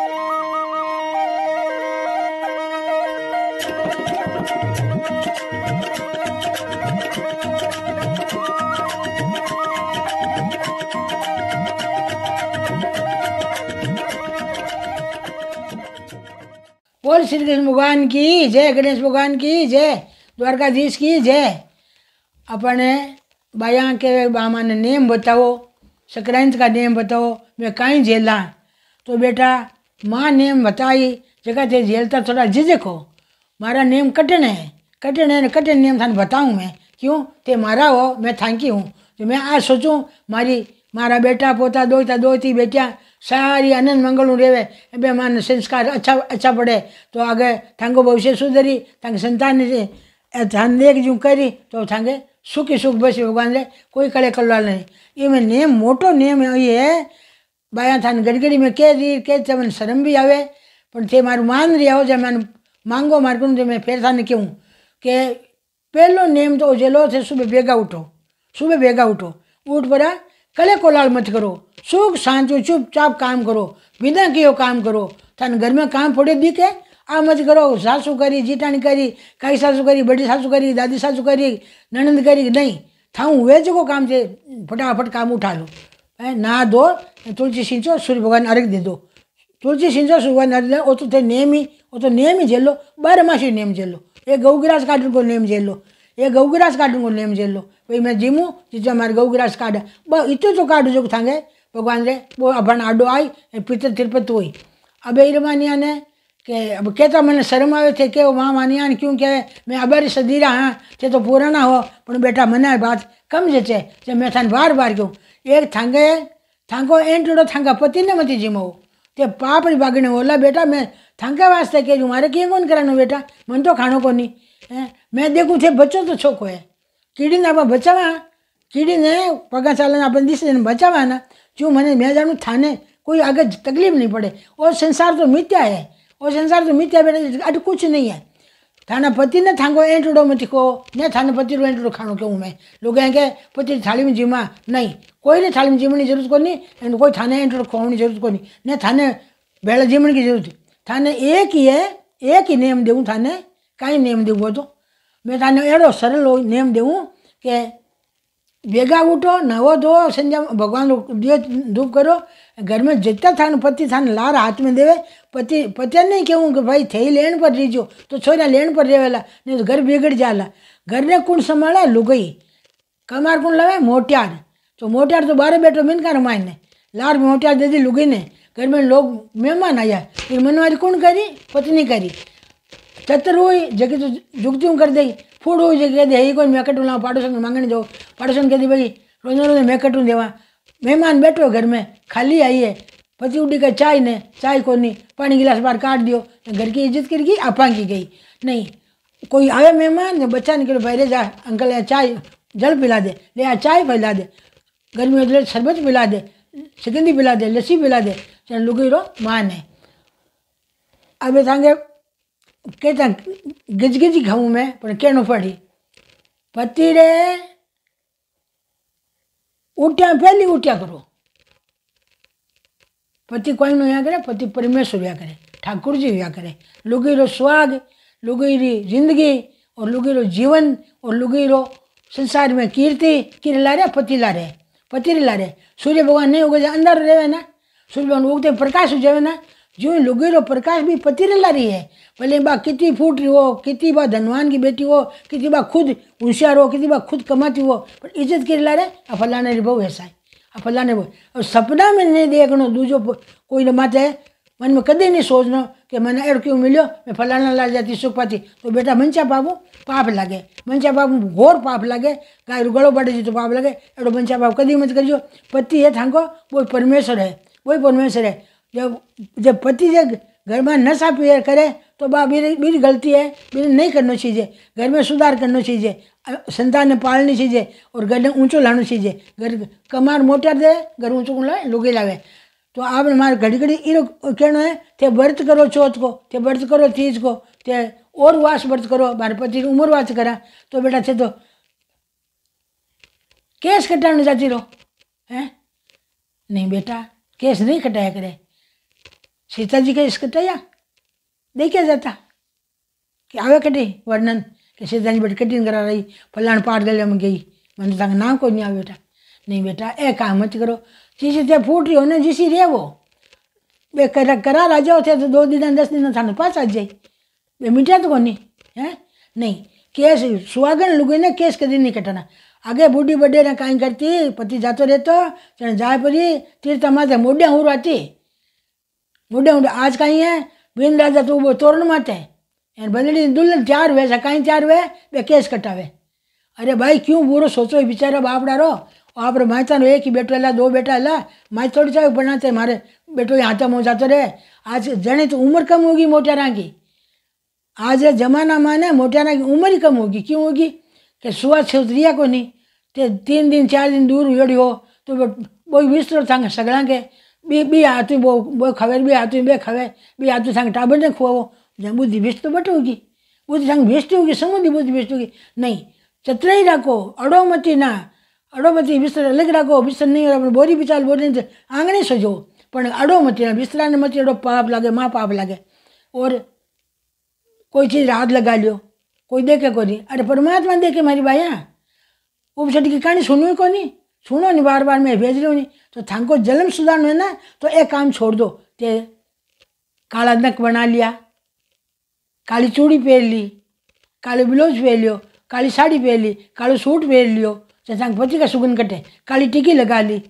बोल श्री कृष्ण भगवान की जय गणेश भगवान की जय द्वारकाधीश की जय अपने बाया के मामा ने नेम बताओ संक्रांत का नेम बताओ मैं कहीं झेला तो बेटा माँ नेम बताई जगह थे झेलता थोड़ा झिझक हो मारा नेम कठिन है कठिन है कठिन नेम थाने बताऊँ मैं क्यों ते मारा हो मैं थांकी हूँ तो मैं आज सोचूँ मारी मारा बेटा पोता दोता दोती बेटिया सारी आनंद मंगलू रेवे बे मन संस्कार अच्छा अच्छा पड़े तो आगे थांगो भविष्य सुधरी थांग संतान थान देख जू करी तो थांगे सुखी सुख बस भगवान रे कोई कड़े कल्ला नहीं ये मैं नेम मोटो नेम ये है બાયા થાને ગડગડી મેં કે રી કે તમને શરમ બી આવે પણ તે મારું માન રહ્યા છે મને માંગો માર્ગનું જે મેં ફેર થાને કહું કે પહેલો નિયમ તો ઉજેલો છે સુબે ભેગા ઉઠો સુબે ભેગા ઉઠો ઉઠ પરા કલે કોલાળ મત કરો સુખ સાંચું ચૂપચાપ કામ કરો વિના કયો કામ કરો થાને ઘરમાં કામ પડે બી કે આમ જ કરો સાસુ કરી જીટાણી કરી કાઈ સાસુ કરી બડી સાસુ કરી દાદી સાસુ કરી નણંદ કરી નહીં થાઉં વેચકો કામ છે ફટાફટ કામ ઉઠાલો ना दो तुलसी सिंचो सूर्य भगवान अर्घ दे दो तुलसी सिंचो सूर्य भगवान अर्घ दे तो थे नेम ही वो तो नेम ही झेलो बारह मास ही नेम झेलो ये गऊ गिरास को नेम झेलो ये गऊ गिरास को नेम झेलो भाई मैं जीमू जिससे हमारे गऊ गिरास काट ब तो काट जो थांगे भगवान रे वो अपन आडो आई पितर तिरपत हुई अब ये मानिया ने के अब कहता मैंने शर्म आए थे के वहाँ मानिया ने क्यों कहे मैं अबर सदीरा हाँ थे तो पुराना हो पर बेटा मना बात कम जचे मैं थान बार बार क्यों एक थांगे थांगो एंड लोडो थांगा पति ने मती जिमो ते पाप री बागणी ओला बेटा मैं थांका वास्ते के मारे के कोन करानो बेटा मन तो खाणो कोनी मैं देखूं थे बच्चो तो छोको है કીડીને આપણે બચાવવા કીડીને પગા ચાલને આપણે દિશને બચાવવાના જો મને મેં જાણું થાને કોઈ આગળ તકલીફ નહીં પડે ઓર સંસાર તો મિત્યા હે ઓર સંસાર તો મિત્યા બેટા અટ કુછ નહીં હે थाना पति ने थांगो एंटड़ो मत को ने थाने पति रो एंटड़ो खानो क्यों मैं लोग कहेंगे पति थाली में जीमा नहीं कोई ने थाली में जिमने की जरूरत को नहीं एंड कोई थाने एंटड़ो की जरूरत को नहीं ने थाने बेड़ा जिमने की जरूरत थाने एक ही है एक ही नेम देऊँ थाने कहीं नेम देऊँ तो मैं थाने एड़ो सरल नेम देऊँ कि ભેગા ઉઠો નવો ધોવો સંજા ભગવાન દિયો ધૂપ કરો ઘરમાં જગતા થાનું પતિ થાને લાર હાથમાં દેવે પતિ પત્યા નહીં કહેવું કે ભાઈ થઈ લેણ પર રીજો તો છોરા લેણ પર રહેવેલા નહીં તો ઘર બિગડ જાલા ઘરને કુણ સંભાળે લુગઈ કમાર કુણ લાવે મોટિયાર તો મોટિયાર તો બારે બેઠો મિનકા રમાઈને લાર મોટિયાર દીધી લુગીને ઘરમાં લોક મહેમાન આવ્યા એ મનવારી કોણ કરી પત્ની કરી ચતર હોય જગી તો જુગજુમ કરી દઈ पुड़ू जी कोई मेकेट ला पाड़ोसन मांगने जो पाड़ोसन कहती भाई रोज रोज मेकेट देवा मेहमान बैठो घर में खाली आई आइए पति उड़ी कर चाय ने चाय को पानी गिलास बाहर काट दियो घर की इज्जत कर गई आप की गई नहीं कोई आवे मेहमान ने बच्चा निकले भाई रे जा अंकल या चाय जल पिला दे ले यहाँ चाय पिला दे गर्मी में शरबत पिला दे सिकंदी पिला दे लस्सी पिला दे चाहे लुगे रो मान है अभी तक કહેતા ગજગજી ખાવું મેં पर कहना पड़ी पति रे ઉઠ્યા पहली ઉઠ્યા करो पति कोई नया करे पति परमेश्वर हुआ करे ठाकुर जी हुआ करे યા रो લુગીરો સ્વાગ री जिंदगी और रो जीवन और रो संसार में कीर्ति किर ला रहे पति ला रहे पति रे ला रहे सूर्य भगवान नहीं उगे अंदर रहे ना सूर्य भगवान उगते प्रकाश हो जाए ना जो लुगेरो प्रकाश भी ला रही है भले बा कितनी फूट रही हो कितनी बा धनवान की बेटी हो कितनी बा खुद होशियार हो कितनी बा खुद कमाती हो पर इज्जत के ला रहे आ फलाने री बहु ऐसा है आ फलाने बहू और सपना में नहीं देखना दूजो कोई न है मन में कदे नहीं सोचना कि मैंने अड़ क्यों मिलो मैं फलाना ला जाती सुख पाती तो बेटा मंचा बाबू पाप लगे मंचा बाबू घोर पाप लगे गाय रुगड़ो बढ़े जी तो पाप लगे अड़ो मंचा बाबू कदी मत करियो पति है थांको वो परमेश्वर है वही परमेश्वर है जब जब पति जब घर में नशा पी करे तो बा मेरी मेरी गलती है मेरे नहीं करना चाहिए घर में सुधार करना चाहिए संतान ने पालनी चाहिए और घर ने ऊँचो लाना चाहिए घर कमार मोटर दे घर ऊँचो लुगे लावे तो आपने मारे घड़ी घड़ी इन कहना है थे व्रत करो चौथ को थे व्रत करो तीज को थे और वास व्रत करो मारे पति की उम्र वास करा तो बेटा थे तो केस कटाने जाती रहो है नहीं बेटा केस नहीं कटाया करे सीता जी का नहीं क्या जाता कि आवे कटे वर्णन कि सीता जी बड़ी कटिंग करा रही फलान पार गले में गई मैंने तक नाम को नहीं आवे बेटा नहीं बेटा ए काम मत करो जिस ते फूट रही हो ना जिस रे वो बे कर करा आ जाओ थे तो दो दिन दस दिन थाने पास आ जाए बे मिटा तो कोनी है नहीं केस सुहागन लुगे ना केस कभी नहीं कटाना आगे बूढ़ी बड़े ना कहीं करती पति जाते रहते जाए परी तीर्थ माते मोडिया हूँ रहती मुडे मुडे आज कहीं है बीन राजा तू तो वो तोरण मत है एन बंदी दुल्हन तैयार हुए सकाई तैयार हुए वे केस कटावे अरे भाई क्यों बुरो सोचो बेचारा बापड़ा रो आप माता एक ही बेटा अला दो बेटा अला माई थोड़ी चाहे बनाते मारे बेटो यहाँ तक मोह जाते रहे आज जने तो उम्र कम होगी मोटेरा की आज जमाना माने मोटेरा की उम्र ही कम होगी क्यों होगी कि सुहा छिया को नहीं तीन दिन चार दिन दूर उड़ी हो तो वो बोई विस्तर था सगड़ा के भी भी आती वो वो खबे भी आती बे खबे भी आती संग टाबर ने खुआ वो जब बुद्धि भेष तो बट होगी बुद्धि संग भेष तो होगी समुद्र बुद्धि भेष होगी नहीं चतरे ही रखो अड़ोमती ना अड़ोमती विस्तर अलग रखो विस्तर नहीं और बोरी बिचार बोरी आंगणी सजो पर अड़ोमती ना विस्तरा ने मती अड़ो पाप लगे माँ पाप लगे और कोई चीज़ हाथ लगा लियो कोई देखे को नहीं अरे परमात्मा देखे मारी भाई उपचार की कहानी सुनू को नहीं सुनो नहीं बार बार मैं भेज रही हूँ तो थाको जन्म सुधार में ना तो एक काम छोड़ दो ते काला नक बना लिया काली चूड़ी पहन ली काली ब्लाउज पहन लियो काली साड़ी पहन ली कालो सूट पहन लियो तो थांग पति का सुगन कटे काली टिकी लगा ली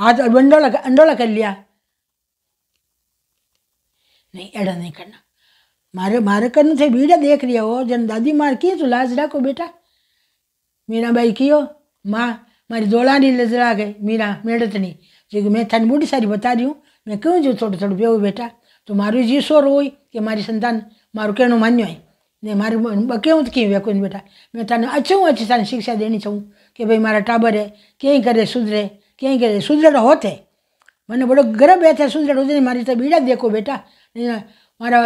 हाथ और अंडोला कर लिया नहीं ऐडा नहीं करना मारे मारे करने से बीड़ा देख रही हो जन दादी मार की तो लाज रखो बेटा मीना बाई की हो माँ मारी दोलानी नजर आ मीरा मेड़त नहीं कि मैं थाने बूढ़ी सारी बता रही हूँ मैं क्यों जो थोड़ो थोड़ो बेहू बेटा तो मारो जी सोर हो कि मारी संतान मारो कहणो मान्य है ने मारी क्यों की वे कोई बेटा मैं थाने अच्छू अच्छी थाने शिक्षा देनी चाहूँ कि भाई मारा टाबर है कहीं करे सुधरे कहीं करे सुधरेड़ होते मैंने बड़ो गर्भ बैठे था सुधरेड़ होते मारी तो बीड़ा देखो बेटा मारा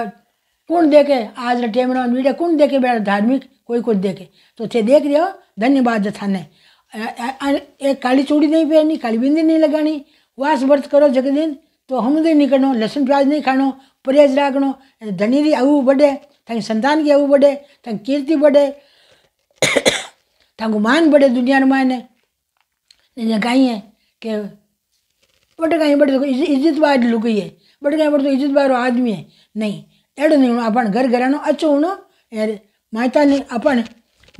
कौन देखे आज टेमरा बीड़ा कौन देखे बेटा धार्मिक कोई कुछ देखे तो थे देख रहे हो धन्यवाद थाने काली चूड़ी नहीं पहननी काली बिंदी नहीं लगानी वास व्रत करो जगदीन तो हनुदय नहीं करनो लहसुन प्याज नहीं खानो परहेज राखनो धनी री आऊ बढ़े थी संतान की आऊ बढ़े थी कीर्ति बढ़े थाको मान बढ़े दुनिया मायने गाई है कि बट गाई बट देखो इज्जत बार लुकी है बट गाई बट तो इज्जत बार आदमी है नहीं अड़ो नहीं होना अपन घर घरानो अच्छो होना यार मायता नहीं अपन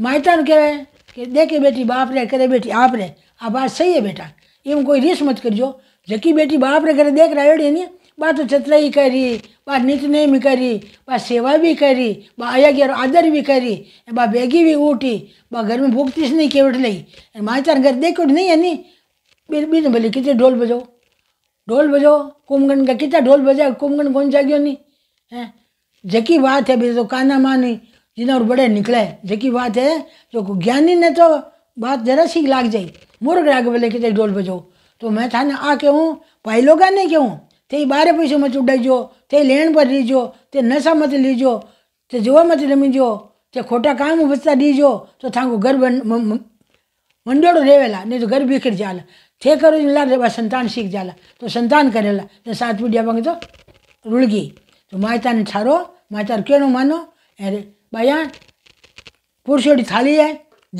मायता कहे कि देखे बेटी बाप रे करे बेटी आप रे आप बात सही है बेटा एम कोई रिस मत जो जकी बेटी बाप रे करे देख रहा है एड़ी नहीं बात तो चतलाई करी बात नित नेम करी बा सेवा भी करी बा आया गया आदर भी करी बा बेगी भी उठी बा घर में भूखती से नहीं केवट लई माई तार घर देखो नहीं है नी बिल बिल भले कितने ढोल बजाओ ढोल बजो कुमगन का कितना ढोल बजा कुमगन कौन जागो नहीं है जकी बात है भाई तो काना मानी और बड़े निकले जेकी बात है जो ज्ञानी ने तो बात जरा सी लाग जाई मुर्ग राग बोले कि ढोल बजो तो मैं था ना आ कहूँ भाई लोग नहीं कहूँ ते बारह पैसे मत जो ते लेन पर लीजो ते नशा मत लीजो ते जुआ मत रमीजो ते खोटा काम बचता दीजो तो थाको घर मंडोड़ो रेवेला नहीं तो घर बिखर जाल थे करो ला संतान सीख जाला तो संतान करेला तो सात पीढ़िया पांगे तो रुड़गी तो माता ने ठारो माता केणो मानो अरे भैया पुरशोड़ी थाली है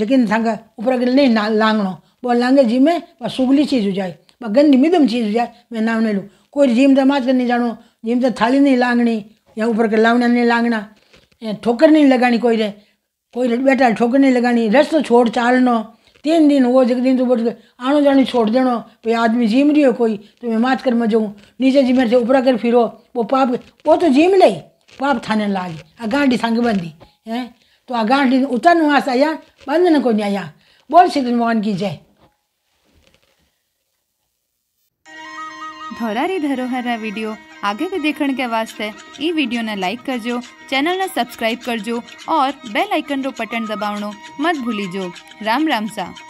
जकिन संग ऊपर गिरने ना लांगणो वो लांगे जी में पर सुगली चीज हो जाए पर गंदी मिदम चीज हो जाए मैं नाम नहीं लूँ कोई जिम तो मात नहीं जानो जिम तो थाली नहीं लांगनी या ऊपर के लावना नहीं लांगना ठोकर नहीं लगानी कोई रे कोई बेटा ठोकर नहीं लगानी रस तो छोड़ चालनो तीन दिन वो जगह दिन तो बोल आनो जानी छोड़ देनो भाई आदमी जिम रही हो कोई तो मैं मात कर मजाऊँ नीचे जिम से ऊपर कर फिरो वो पाप वो तो जिम ले पाप थाने लागे अगांठी संग बंदी है तो अगांठी उतरने वहां से आया बंधन को आया बोल श्री कृष्ण भगवान की जय धरारी धरोहर रा वीडियो आगे भी देखने के वास्ते ई वीडियो ने लाइक कर जो चैनल ने सब्सक्राइब कर जो और बेल आइकन रो बटन दबावनो मत भूली जो राम राम सा